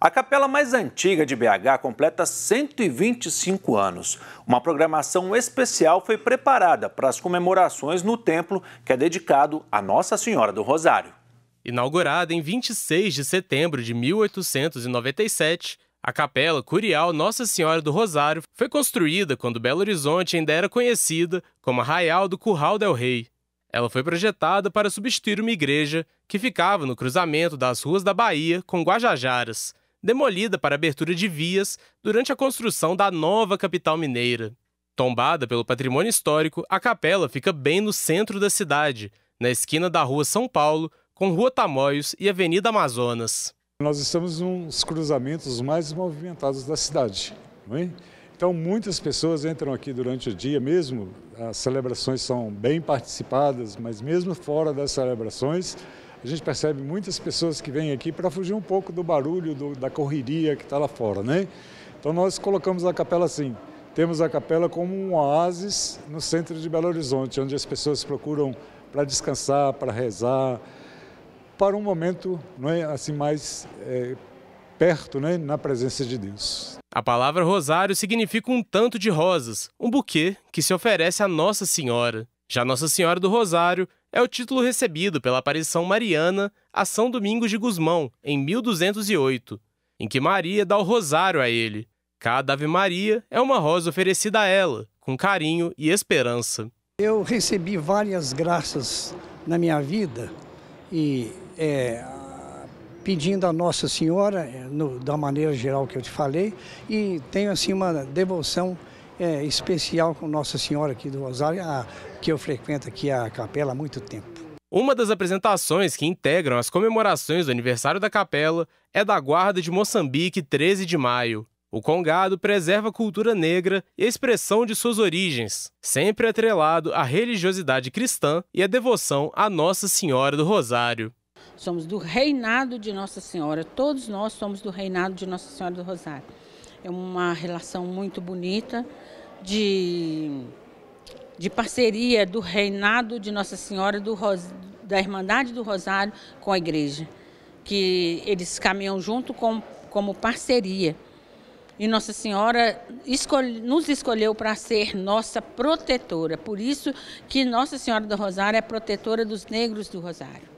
A capela mais antiga de BH completa 125 anos. Uma programação especial foi preparada para as comemorações no templo que é dedicado a Nossa Senhora do Rosário. Inaugurada em 26 de setembro de 1897, a capela curial Nossa Senhora do Rosário foi construída quando Belo Horizonte ainda era conhecida como Arraial do Curral del Rei. Ela foi projetada para substituir uma igreja que ficava no cruzamento das ruas da Bahia com Guajajaras, demolida para abertura de vias durante a construção da nova capital mineira. Tombada pelo patrimônio histórico, a capela fica bem no centro da cidade, na esquina da Rua São Paulo, com Rua Tamoios e Avenida Amazonas. Nós estamos nos cruzamentos mais movimentados da cidade. É? Então, muitas pessoas entram aqui durante o dia, mesmo as celebrações são bem participadas, mas mesmo fora das celebrações, a gente percebe muitas pessoas que vêm aqui para fugir um pouco do barulho, do, da correria que está lá fora, né? Então nós colocamos a capela assim, temos a capela como um oásis no centro de Belo Horizonte, onde as pessoas procuram para descansar, para rezar, para um momento não é, assim mais é, perto, né, na presença de Deus. A palavra rosário significa um tanto de rosas, um buquê que se oferece à Nossa Senhora. Já Nossa Senhora do Rosário é o título recebido pela aparição mariana a São Domingos de Gusmão, em 1208, em que Maria dá o rosário a ele. Cada Ave Maria é uma rosa oferecida a ela, com carinho e esperança. Eu recebi várias graças na minha vida e é, pedindo a Nossa Senhora, é, no, da maneira geral que eu te falei, e tenho assim uma devoção é, especial com Nossa Senhora aqui do Rosário, a, que eu frequento aqui a capela há muito tempo. Uma das apresentações que integram as comemorações do aniversário da capela é da Guarda de Moçambique, 13 de maio. O Congado preserva a cultura negra e a expressão de suas origens, sempre atrelado à religiosidade cristã e à devoção à Nossa Senhora do Rosário somos do reinado de Nossa Senhora, todos nós somos do reinado de Nossa Senhora do Rosário. É uma relação muito bonita de, de parceria do reinado de Nossa Senhora do Ros, da Irmandade do Rosário com a igreja, que eles caminham junto com, como parceria. E Nossa Senhora escolhe, nos escolheu para ser nossa protetora. Por isso que Nossa Senhora do Rosário é protetora dos negros do Rosário.